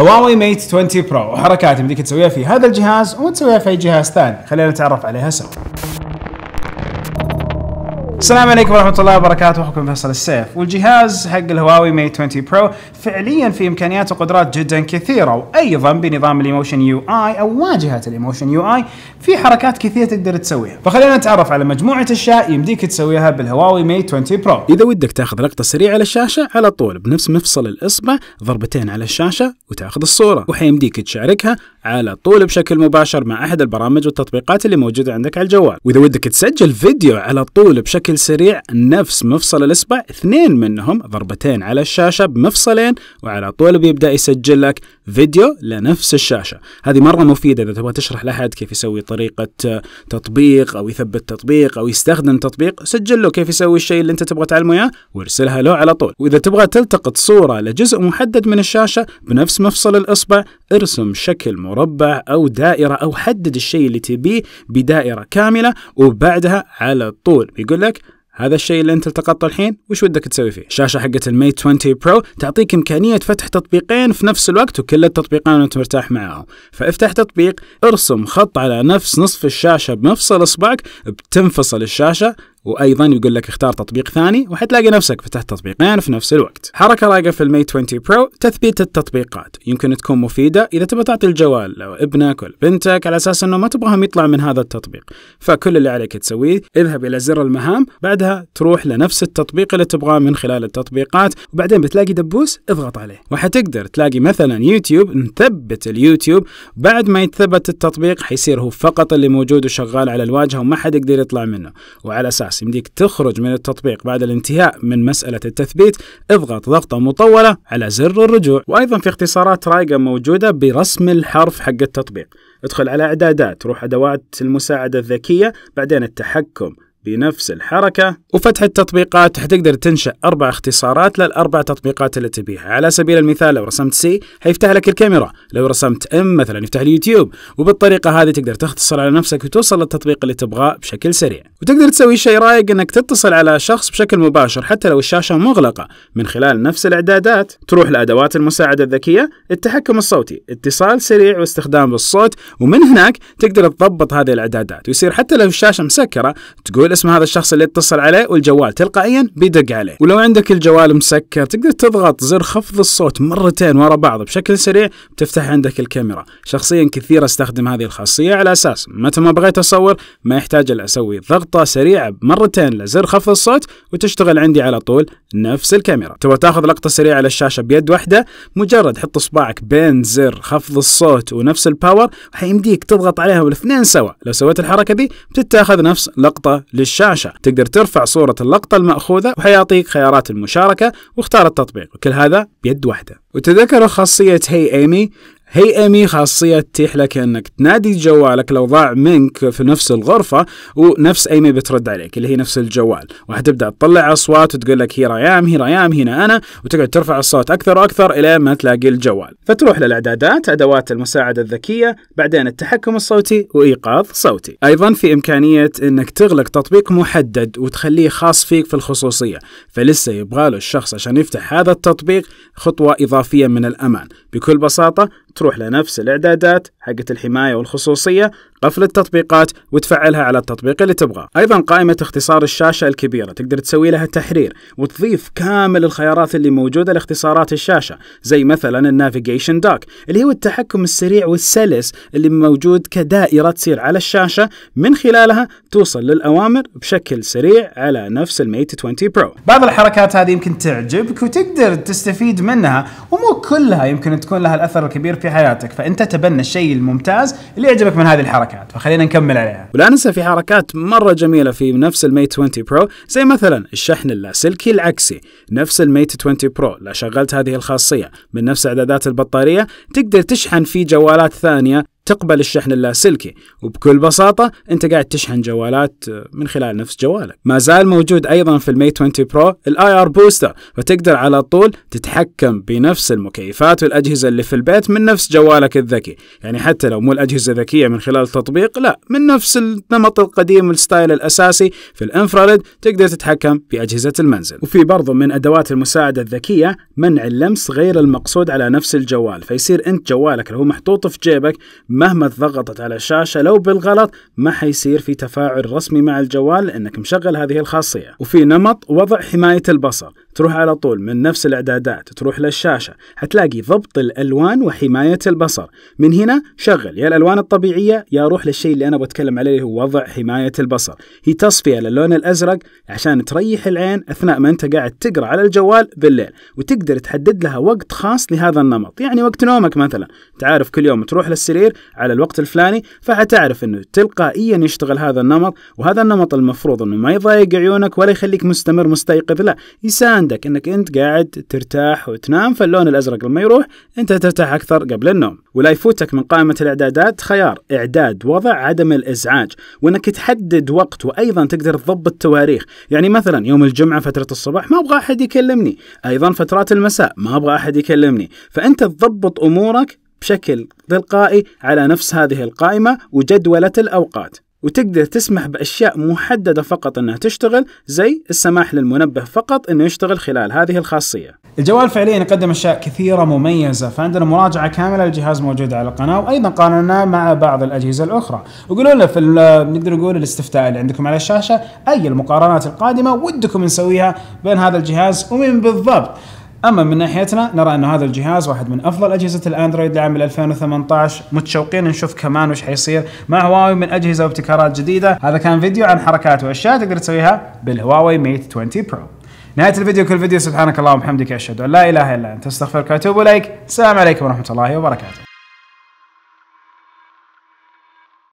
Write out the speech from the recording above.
هواوي ميت 20 برو وحركات يمديك تسويها في هذا الجهاز تسويها في اي جهاز ثاني خلينا نتعرف عليها سوا السلام عليكم ورحمة الله وبركاته وحكم فيصل السيف والجهاز حق الهواوي ميت 20 برو فعليا في امكانيات وقدرات جدا كثيرة وايضا بنظام الايموشن يو اي او واجهة الايموشن يو اي في حركات كثيرة تقدر تسويها فخلينا نتعرف على مجموعة اشياء يمديك تسويها بالهواوي ميت 20 برو اذا ودك تاخذ لقطة سريعة على الشاشة على طول بنفس مفصل الاصبع ضربتين على الشاشة وتاخذ الصورة وحيمديك تشاركها على طول بشكل مباشر مع احد البرامج والتطبيقات اللي موجودة عندك على الجوال واذا ودك تسجل فيديو على طول بشكل بشكل سريع نفس مفصل الإصبع اثنين منهم ضربتين على الشاشة بمفصلين وعلى طول بيبدأ يسجل لك فيديو لنفس الشاشة هذه مرة مفيدة إذا تبغى تشرح لأحد كيف يسوي طريقة تطبيق أو يثبت تطبيق أو يستخدم تطبيق سجل له كيف يسوي الشيء اللي أنت تبغى تعلمه إياه وارسلها له على طول وإذا تبغى تلتقط صورة لجزء محدد من الشاشة بنفس مفصل الإصبع ارسم شكل مربع أو دائرة أو حدد الشيء اللي تبيه بدائرة كاملة وبعدها على طول بيقول لك هذا الشيء اللي انت التقطته الحين وش ودك تسوي فيه الشاشه حقت الميت 20 برو تعطيك امكانيه فتح تطبيقين في نفس الوقت وكل التطبيقين انت مرتاح معاهم فافتح تطبيق ارسم خط على نفس نصف الشاشه بمفصل اصبعك بتنفصل الشاشه وايضا يقول لك اختار تطبيق ثاني وحتلاقي نفسك فتحت تطبيقين في نفس الوقت. حركه رائقه في المي 20 برو تثبيت التطبيقات، يمكن تكون مفيده اذا تبغى تعطي الجوال لابنك ولا بنتك على اساس انه ما تبغاهم يطلع من هذا التطبيق، فكل اللي عليك تسويه اذهب الى زر المهام، بعدها تروح لنفس التطبيق اللي تبغاه من خلال التطبيقات، وبعدين بتلاقي دبوس اضغط عليه، وحتقدر تلاقي مثلا يوتيوب نثبت اليوتيوب، بعد ما يتثبت التطبيق حيصير هو فقط اللي موجود وشغال على الواجهه وما حد يقدر يطلع منه، وعلى اساس خلاص يمديك تخرج من التطبيق بعد الانتهاء من مسألة التثبيت اضغط ضغطة مطولة على زر الرجوع وأيضا في اختصارات رايقة موجودة برسم الحرف حق التطبيق ادخل على إعدادات روح أدوات المساعدة الذكية بعدين التحكم بنفس الحركة وفتح التطبيقات حتقدر تنشأ أربع اختصارات للأربع تطبيقات اللي تبيها على سبيل المثال لو رسمت سي هيفتح لك الكاميرا لو رسمت ام مثلا يفتح اليوتيوب وبالطريقة هذه تقدر تختصر على نفسك وتوصل للتطبيق اللي تبغاه بشكل سريع وتقدر تسوي شيء رايق انك تتصل على شخص بشكل مباشر حتى لو الشاشه مغلقه من خلال نفس الاعدادات تروح لادوات المساعده الذكيه التحكم الصوتي اتصال سريع واستخدام الصوت ومن هناك تقدر تضبط هذه الاعدادات ويصير حتى لو الشاشه مسكره تقول اسم هذا الشخص اللي اتصل عليه والجوال تلقائيا بيدق عليه ولو عندك الجوال مسكر تقدر تضغط زر خفض الصوت مرتين ورا بعض بشكل سريع تفتح عندك الكاميرا شخصيا كثير استخدم هذه الخاصيه على اساس متى ما بغيت اصور ما يحتاج الا اسوي ضغط خبطة سريعة مرتين لزر خفض الصوت وتشتغل عندي على طول نفس الكاميرا تبغى تاخذ لقطة سريعة على الشاشة بيد واحدة مجرد حط اصبعك بين زر خفض الصوت ونفس الباور حيمديك تضغط عليها والاثنين سوا لو سويت الحركة دي بتتاخذ نفس لقطة للشاشة تقدر ترفع صورة اللقطة المأخوذة وحيعطيك خيارات المشاركة واختار التطبيق وكل هذا بيد واحدة وتذكروا خاصية هي ايمي هي امي خاصية تتيح لك أنك تنادي جوالك لو ضاع منك في نفس الغرفة ونفس أيمي بترد عليك اللي هي نفس الجوال وهتبدأ تطلع أصوات وتقول لك هي ريام هي ريام هنا أنا وتقعد ترفع الصوت أكثر وأكثر إلى ما تلاقي الجوال فتروح للإعدادات أدوات المساعدة الذكية بعدين التحكم الصوتي وإيقاظ صوتي أيضا في إمكانية أنك تغلق تطبيق محدد وتخليه خاص فيك في الخصوصية فلسه يبغاله الشخص عشان يفتح هذا التطبيق خطوة إضافية من الأمان بكل بساطة تروح لنفس الاعدادات حقت الحمايه والخصوصيه قفل التطبيقات وتفعلها على التطبيق اللي تبغاه ايضا قائمه اختصار الشاشه الكبيره تقدر تسوي لها تحرير وتضيف كامل الخيارات اللي موجوده لاختصارات الشاشه زي مثلا النافيجيشن دوك اللي هو التحكم السريع والسلس اللي موجود كدائره تصير على الشاشه من خلالها توصل للاوامر بشكل سريع على نفس الميت 20 برو بعض الحركات هذه يمكن تعجبك وتقدر تستفيد منها ومو كلها يمكن تكون لها الاثر الكبير في في حياتك فانت تبنى الشيء الممتاز اللي يعجبك من هذه الحركات فخلينا نكمل عليها ولا ننسى في حركات مره جميله في نفس الميت 20 برو زي مثلا الشحن اللاسلكي العكسي نفس الميت 20 برو لو شغلت هذه الخاصيه من نفس اعدادات البطاريه تقدر تشحن فيه جوالات ثانيه تقبل الشحن اللاسلكي وبكل بساطة أنت قاعد تشحن جوالات آه، من خلال نفس جوالك ما زال موجود أيضا في المي 20 برو الاي ار بوستر وتقدر على طول تتحكم بنفس المكيفات والأجهزة اللي في البيت من نفس جوالك الذكي يعني حتى لو مو الأجهزة ذكية من خلال تطبيق لا من نفس النمط القديم والستايل الأساسي في الانفراريد تقدر تتحكم بأجهزة المنزل وفي برضو من أدوات المساعدة الذكية منع اللمس غير المقصود على نفس الجوال فيصير أنت جوالك لو محطوط في جيبك مهما ضغطت على الشاشة لو بالغلط ما حيصير في تفاعل رسمي مع الجوال لأنك مشغل هذه الخاصية وفي نمط وضع حماية البصر تروح على طول من نفس الإعدادات تروح للشاشة حتلاقي ضبط الألوان وحماية البصر من هنا شغل يا الألوان الطبيعية يا روح للشيء اللي أنا بتكلم عليه هو وضع حماية البصر هي تصفية للون الأزرق عشان تريح العين أثناء ما أنت قاعد تقرأ على الجوال بالليل وتقدر تحدد لها وقت خاص لهذا النمط يعني وقت نومك مثلا تعرف كل يوم تروح للسرير على الوقت الفلاني فحتعرف أنه تلقائيا يشتغل هذا النمط وهذا النمط المفروض أنه ما يضايق عيونك ولا يخليك مستمر مستيقظ لا يساند عندك انك انت قاعد ترتاح وتنام فاللون الازرق لما يروح انت ترتاح اكثر قبل النوم ولا يفوتك من قائمه الاعدادات خيار اعداد وضع عدم الازعاج وانك تحدد وقت وايضا تقدر تضبط تواريخ يعني مثلا يوم الجمعه فتره الصباح ما ابغى احد يكلمني ايضا فترات المساء ما ابغى احد يكلمني فانت تضبط امورك بشكل تلقائي على نفس هذه القائمه وجدوله الاوقات وتقدر تسمح بأشياء محددة فقط أنها تشتغل زي السماح للمنبه فقط أنه يشتغل خلال هذه الخاصية الجوال فعليا يقدم أشياء كثيرة مميزة فعندنا مراجعة كاملة للجهاز موجود على القناة وأيضا قارناه مع بعض الأجهزة الأخرى وقولوا لنا في نقدر نقول الاستفتاء اللي عندكم على الشاشة أي المقارنات القادمة ودكم نسويها بين هذا الجهاز ومين بالضبط اما من ناحيتنا نرى ان هذا الجهاز واحد من افضل اجهزه الاندرويد لعام 2018 متشوقين نشوف كمان وش حيصير مع هواوي من اجهزه وابتكارات جديده هذا كان فيديو عن حركات واشياء تقدر تسويها بالهواوي ميت 20 برو نهايه الفيديو كل فيديو سبحانك اللهم وبحمدك اشهد ان لا اله الا انت استغفرك واتوب اليك السلام عليكم ورحمه الله وبركاته